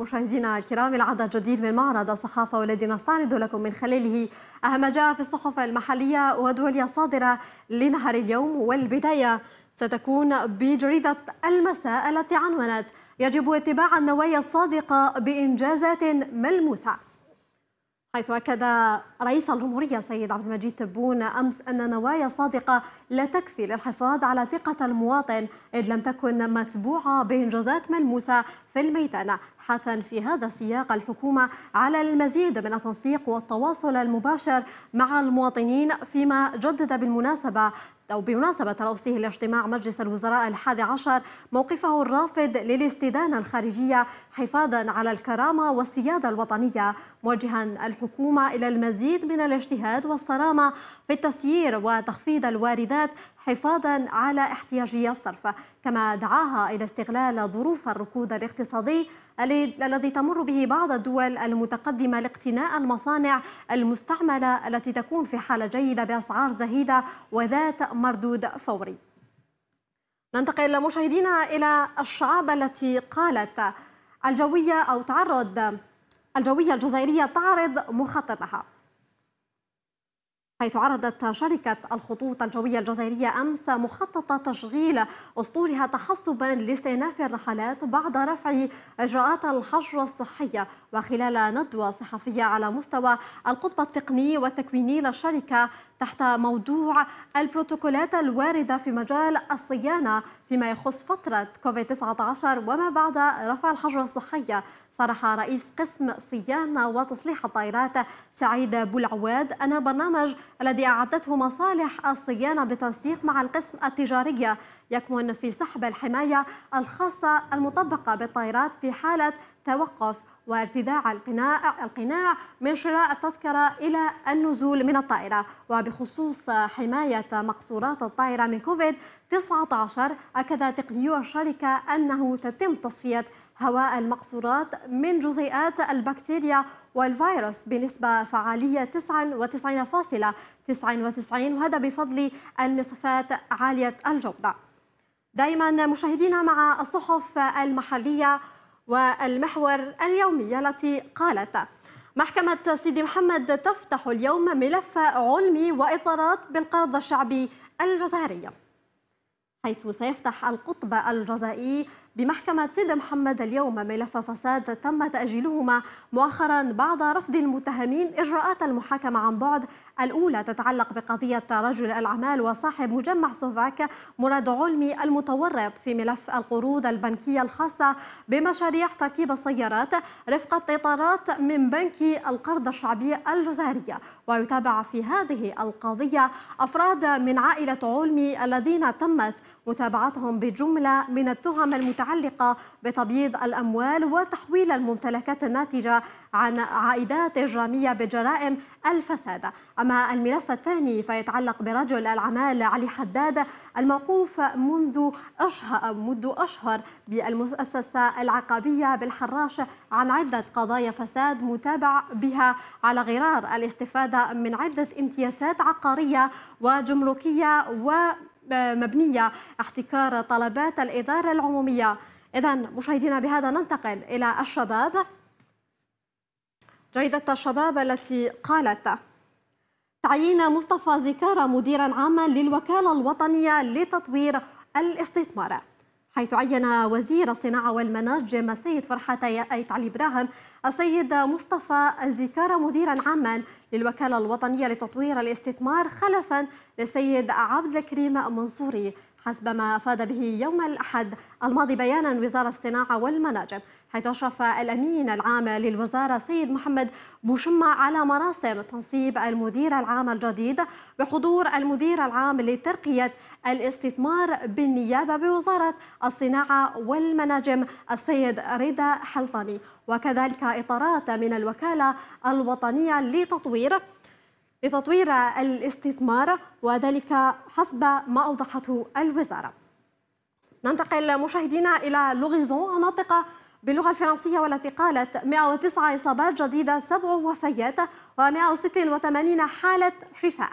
مشاهدينا الكرام العدد جديد من معرض الصحافة والذي نستعرض لكم من خلاله أهم جاء في الصحف المحلية والدولية الصادرة لنهار اليوم والبداية ستكون بجريدة المساء التي عنونت يجب اتباع النوايا الصادقة بإنجازات ملموسة حيث أكد رئيس الجمهورية سيد عبد المجيد تبون أمس أن نوايا صادقة لا تكفي للحفاظ على ثقة المواطن إذ لم تكن متبوعة بإنجازات ملموسة في الميدان حثا في هذا السياق الحكومة على المزيد من التنسيق والتواصل المباشر مع المواطنين فيما جدد بالمناسبة أو بمناسبة رأسه لاجتماع مجلس الوزراء الحادي عشر موقفه الرافض للاستدانة الخارجية حفاظا على الكرامة والسيادة الوطنية موجها الحكومة إلى المزيد من الاجتهاد والصرامة في التسيير وتخفيض الواردات حفاظا على احتياجية الصرف كما دعاها إلى استغلال ظروف الركود الاقتصادي الذي تمر به بعض الدول المتقدمة لاقتناء المصانع المستعملة التي تكون في حالة جيدة بأسعار زهيدة وذات مردود فوري ننتقل مشاهدينا إلى الشعاب التي قالت الجوية أو تعرض الجوية الجزائرية تعرض مخططها حيث عرضت شركة الخطوط الجوية الجزائرية أمس مخطط تشغيل أسطولها تحسبا لاستئناف الرحلات بعد رفع إجراءات الحجر الصحية وخلال ندوة صحفية على مستوى القطب التقني والتكويني للشركة تحت موضوع البروتوكولات الواردة في مجال الصيانة فيما يخص فترة كوفيد 19 وما بعد رفع الحجر الصحية صرح رئيس قسم صيانة وتصليح الطائرات سعيد بولعواد أن البرنامج الذي أعدته مصالح الصيانة بالتنسيق مع القسم التجارية يكمن في سحب الحماية الخاصة المطبقة بالطائرات في حالة توقف وارتداع القناع, القناع من شراء التذكرة إلى النزول من الطائرة وبخصوص حماية مقصورات الطائرة من كوفيد 19 أكد تقنيو الشركة أنه تتم تصفية هواء المقصورات من جزيئات البكتيريا والفيروس بنسبة فعالية 99.99 وهذا بفضل المصفات عالية الجودة دائما مشاهدينا مع الصحف المحلية والمحور اليومي التي قالت محكمة سيدي محمد تفتح اليوم ملف علمي وإطارات بالقاضي الشعبي الجزائري حيث سيفتح القطب الجزائي بمحكمة سيد محمد اليوم ملف فساد تم تأجيلهما مؤخرا بعد رفض المتهمين إجراءات المحاكمة عن بعد الأولى تتعلق بقضية رجل الأعمال وصاحب مجمع سوفاك مراد علمي المتورط في ملف القروض البنكية الخاصة بمشاريع تركيب السيارات رفقة إطارات من بنك القرض الشعبي الجزائرية ويتابع في هذه القضية أفراد من عائلة علمي الذين تمت متابعتهم بجملة من التهم المتهم المتعلقة بتبييض الأموال وتحويل الممتلكات الناتجة عن عائدات إجرامية بجرائم الفساد أما الملف الثاني فيتعلق برجل الأعمال علي حداد الموقوف منذ أشهر, منذ أشهر بالمؤسسة العقابية بالحراش عن عدة قضايا فساد متابع بها على غرار الاستفادة من عدة امتيازات عقارية وجمركية و مبنية احتكار طلبات الإدارة العمومية إذا مشاهدينا بهذا ننتقل إلى الشباب جريدة الشباب التي قالت تعيين مصطفى زكارة مديرا عاما للوكالة الوطنية لتطوير الاستثمار حيث عين وزير الصناعة والمناجم السيد فرحتي أيت علي إبراهيم السيد مصطفى الزكارة مديرا عاما للوكالة الوطنية لتطوير الاستثمار خلفا للسيد عبد الكريم منصوري حسب ما أفاد به يوم الأحد الماضي بيانا وزارة الصناعة والمناجم حيث أشرف الأمين العام للوزارة سيد محمد بوشمة على مراسم تنصيب المدير العام الجديد بحضور المدير العام لترقية الاستثمار بالنيابة بوزارة الصناعة والمناجم السيد رضا حلطاني وكذلك إطارات من الوكالة الوطنية لتطوير لتطوير الاستثمار وذلك حسب ما أوضحته الوزارة ننتقل مشاهدينا إلى لوغيزون ناطقة باللغة الفرنسية والتي قالت 109 إصابات جديدة 7 وفيات و186 حالة شفاء.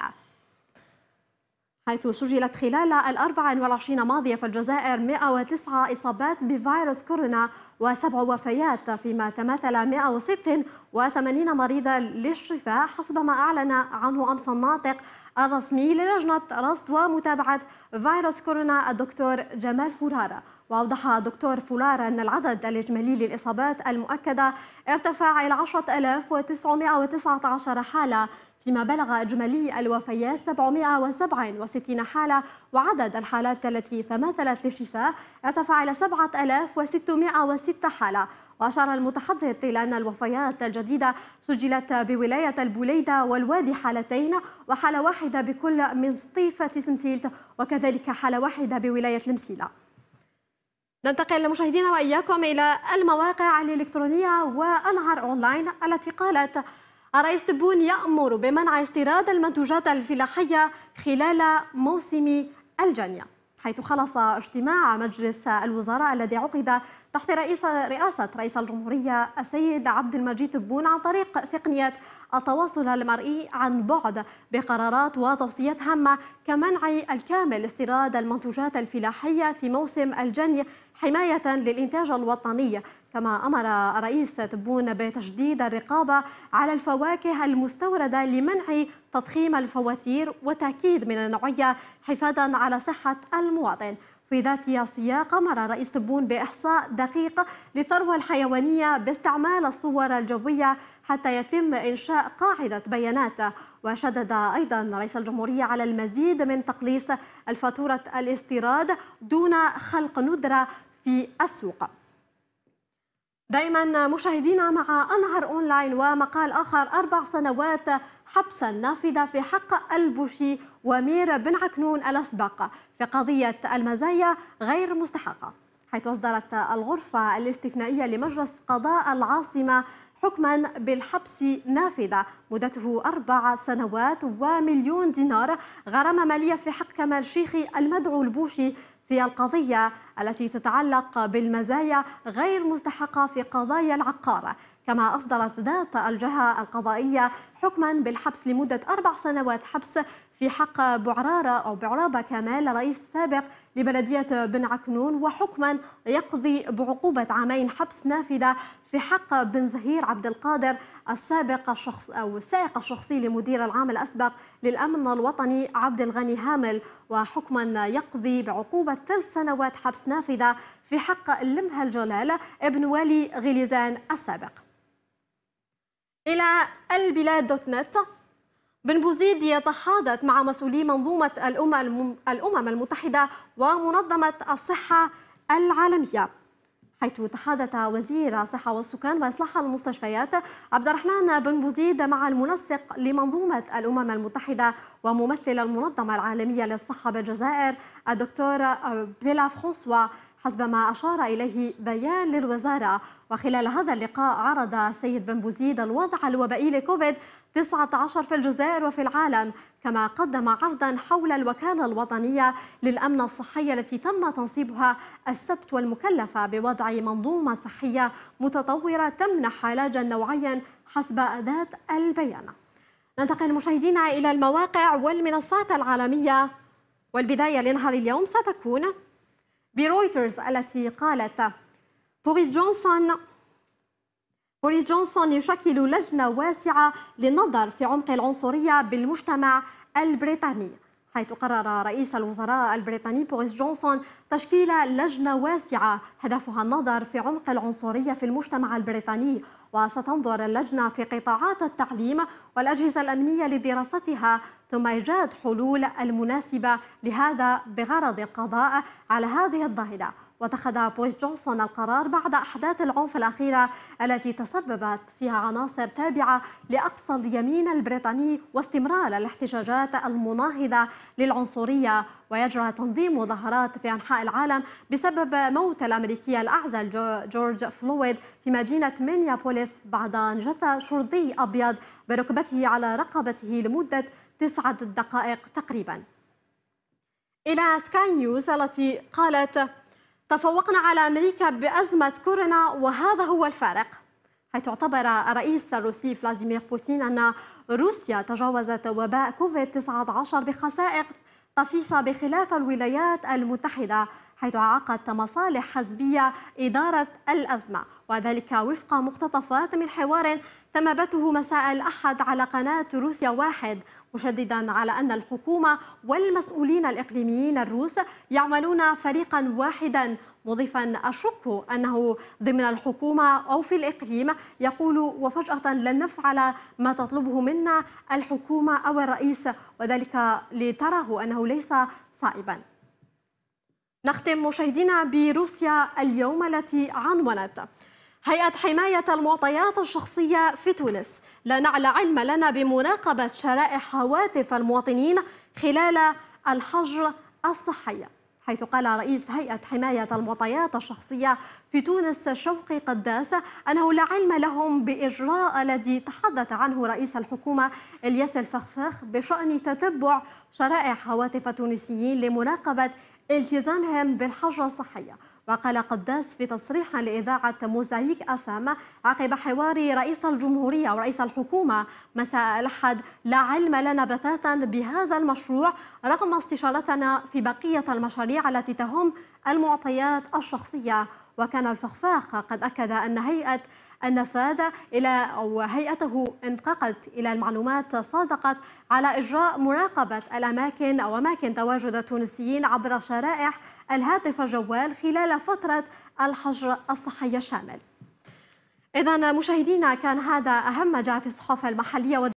حيث سجلت خلال ال 24 ماضية في الجزائر 109 إصابات بفيروس كورونا وسبع وفيات فيما تماثل 186 مريضا للشفاء حسب ما أعلن عنه أمس الناطق الرسمي للجنة رصد ومتابعة فيروس كورونا الدكتور جمال فرارة وأوضح دكتور فولارة أن العدد الإجمالي للإصابات المؤكدة ارتفع إلى 10919 حالة فيما بلغ إجمالي الوفيات 767 حالة وعدد الحالات التي تماثلت للشفاء ارتفع إلى 7606 حالة وأشار المتحدث إلى أن الوفيات الجديدة سجلت بولاية البوليدة والوادي حالتين وحالة واحدة بكل من سطيفه سمسيلت وكذلك حالة واحدة بولاية المسيلة ننتقل مشاهدينا وإياكم إلى المواقع الإلكترونية وأنهار أونلاين التي قالت الرئيس تبون يأمر بمنع استيراد المنتوجات الفلاحية خلال موسم الجنيه حيث خلص اجتماع مجلس الوزراء الذي عقد تحت رئيس رئاسة رئيس الجمهورية السيد عبد المجيد تبون عن طريق تقنية التواصل المرئي عن بعد بقرارات وتوصيات هامة كمنع الكامل استيراد المنتوجات الفلاحية في موسم الجني حماية للإنتاج الوطني كما أمر رئيس تبون بتشديد الرقابة على الفواكه المستوردة لمنع تضخيم الفواتير وتأكيد من النوعية حفاظا على صحة المواطن في ذات السياق امر رئيس تبون بإحصاء دقيق للثروة الحيوانية باستعمال الصور الجوية حتى يتم إنشاء قاعدة بيانات وشدد أيضا رئيس الجمهورية على المزيد من تقليص الفاتورة الاستيراد دون خلق ندرة في السوق دائما مشاهدينا مع أنهر أونلاين ومقال آخر أربع سنوات حبسا نافذة في حق البوشي ومير بن عكنون الأسبق في قضية المزايا غير مستحقة حيث أصدرت الغرفة الاستثنائية لمجلس قضاء العاصمة حكما بالحبس نافذة مدته أربع سنوات ومليون دينار غرامة مالية في حق كمال شيخي المدعو البوشي في القضية التي تتعلق بالمزايا غير مستحقة في قضايا العقار كما أصدرت ذات الجهة القضائية حكما بالحبس لمدة أربع سنوات حبس في حق بعرارة أو بعرابة كمال رئيس سابق لبلدية بن عكنون وحكما يقضي بعقوبة عامين حبس نافذة في حق بن زهير عبد القادر السابق الشخص أو السائق الشخصي لمدير العام الأسبق للأمن الوطني عبد الغني هامل وحكما يقضي بعقوبة ثلاث سنوات حبس نافذة في حق لمها الجلال ابن والي غليزان السابق إلى البلاد دوت نت بن بوزيد يتحادث مع مسؤولي منظومة الأمم المتحدة ومنظمة الصحة العالمية حيث تحدث وزير الصحة والسكان وإصلاح المستشفيات عبد الرحمن بن بوزيد مع المنسق لمنظومة الأمم المتحدة وممثل المنظمة العالمية للصحة بالجزائر الدكتور بيلا فرانسوا حسب ما أشار إليه بيان للوزارة وخلال هذا اللقاء عرض السيد بن بوزيد الوضع الوبائي لكوفيد 19 في الجزائر وفي العالم كما قدم عرضا حول الوكالة الوطنية للأمن الصحي التي تم تنصيبها السبت والمكلفة بوضع منظومة صحية متطورة تمنح علاجا نوعيا حسب أداة البيانة ننتقل مشاهدينا إلى المواقع والمنصات العالمية والبداية لنهار اليوم ستكون برويترز التي قالت بوريس جونسون بوريس جونسون يشكل لجنة واسعة للنظر في عمق العنصرية بالمجتمع البريطاني حيث قرر رئيس الوزراء البريطاني بوريس جونسون تشكيل لجنة واسعة هدفها النظر في عمق العنصرية في المجتمع البريطاني وستنظر اللجنة في قطاعات التعليم والأجهزة الأمنية لدراستها ثم إيجاد حلول المناسبة لهذا بغرض القضاء على هذه الظاهرة واتخذ بويس جونسون القرار بعد أحداث العنف الأخيرة التي تسببت فيها عناصر تابعة لأقصى اليمين البريطاني واستمرار الاحتجاجات المناهضة للعنصرية ويجرى تنظيم مظاهرات في أنحاء العالم بسبب موت الأمريكي الأعزل جورج فلويد في مدينة مينيابوليس بعد أن جثى شرطي أبيض بركبته على رقبته لمدة تسعة دقائق تقريبا إلى سكاي نيوز التي قالت تفوقنا على أمريكا بأزمة كورونا وهذا هو الفارق حيث اعتبر الرئيس الروسي فلاديمير بوتين أن روسيا تجاوزت وباء كوفيد-19 بخسائر طفيفة بخلاف الولايات المتحدة حيث عقدت مصالح حزبية إدارة الأزمة وذلك وفق مقتطفات من حوار تم بثه مساء الأحد على قناة روسيا واحد مشددا على أن الحكومة والمسؤولين الإقليميين الروس يعملون فريقا واحدا مضيفا أشك أنه ضمن الحكومة أو في الإقليم يقول وفجأة لن نفعل ما تطلبه منا الحكومة أو الرئيس وذلك لتراه أنه ليس صائبا نختم مشاهدينا بروسيا اليوم التي عنونت هيئة حماية المعطيات الشخصية في تونس لا نعلى علم لنا بمراقبة شرائح هواتف المواطنين خلال الحجر الصحي حيث قال رئيس هيئة حماية المعطيات الشخصية في تونس شوقي قداس أنه لا علم لهم بإجراء الذي تحدث عنه رئيس الحكومة إلياس الفخفخ بشأن تتبع شرائح هواتف التونسيين لمراقبة التزامهم بالحجر الصحية وقال قداس في تصريح لإذاعة موزايك أفام عقب حوار رئيس الجمهورية ورئيس الحكومة مساء الأحد لا علم لنا بتاتا بهذا المشروع رغم استشارتنا في بقية المشاريع التي تهم المعطيات الشخصية وكان الفخفاخ قد أكد أن هيئة النفاذ إلى أو هيئته انطلقت إلى المعلومات صادقت على إجراء مراقبة الأماكن أو أماكن تواجد التونسيين عبر شرائح الهاتف الجوال خلال فترة الحجر الصحي الشامل إذا مشاهدينا كان هذا أهم ما جاء في الصحافة المحلية